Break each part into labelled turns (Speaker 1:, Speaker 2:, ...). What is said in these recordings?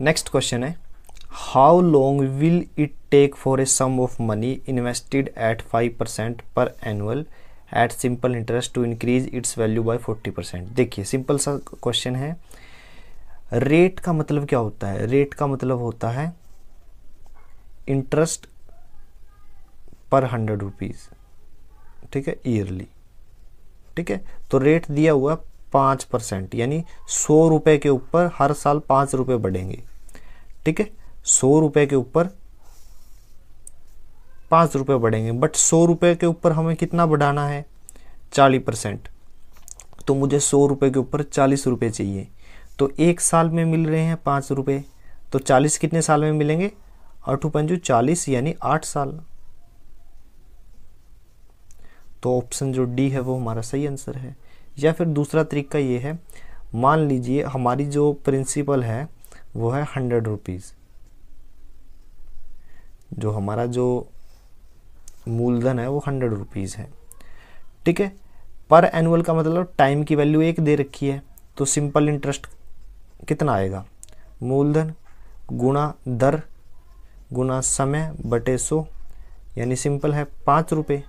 Speaker 1: next question है how long will it take for a sum of money invested at five percent per annual at simple interest to increase its value by forty percent देखिए simple सा question है rate का मतलब क्या होता है rate का मतलब होता है इंटरेस्ट पर हंड्रेड रुपीज़ ठीक है ईयरली ठीक है तो रेट दिया हुआ पाँच परसेंट यानी सौ रुपये के ऊपर हर साल पाँच रुपये बढ़ेंगे ठीक है सौ रुपये के ऊपर पाँच रुपये बढ़ेंगे बट सौ रुपये के ऊपर हमें कितना बढ़ाना है चालीस परसेंट तो मुझे सौ रुपये के ऊपर चालीस रुपये चाहिए तो एक साल में मिल रहे हैं पाँच रुपये तो चालीस कितने साल में मिलेंगे आठ पंजू चालीस यानी आठ साल तो ऑप्शन जो डी है वो हमारा सही आंसर है या फिर दूसरा तरीका ये है मान लीजिए हमारी जो प्रिंसिपल है वो है हंड्रेड रुपीज़ जो हमारा जो मूलधन है वो हंड्रेड रुपीज़ है ठीक है पर एनुअल का मतलब टाइम की वैल्यू एक दे रखी है तो सिंपल इंटरेस्ट कितना आएगा मूलधन गुणा दर गुना समय बटे सो यानी सिंपल है पाँच रुपये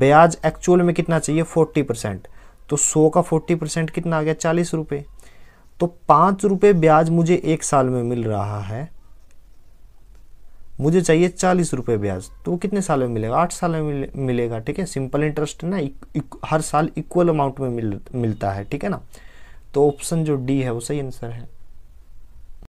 Speaker 1: ब्याज एक्चुअल में कितना चाहिए फोर्टी परसेंट तो सौ का फोर्टी परसेंट कितना आ गया चालीस रुपये तो पाँच रुपये ब्याज मुझे एक साल में मिल रहा है मुझे चाहिए चालीस रुपये ब्याज तो कितने साल में मिलेगा आठ साल में मिलेगा ठीक है सिंपल इंटरेस्ट ना इक, इक, हर साल इक्वल अमाउंट में मिल मिलता है ठीक है ना तो ऑप्शन जो डी है वो सही आंसर है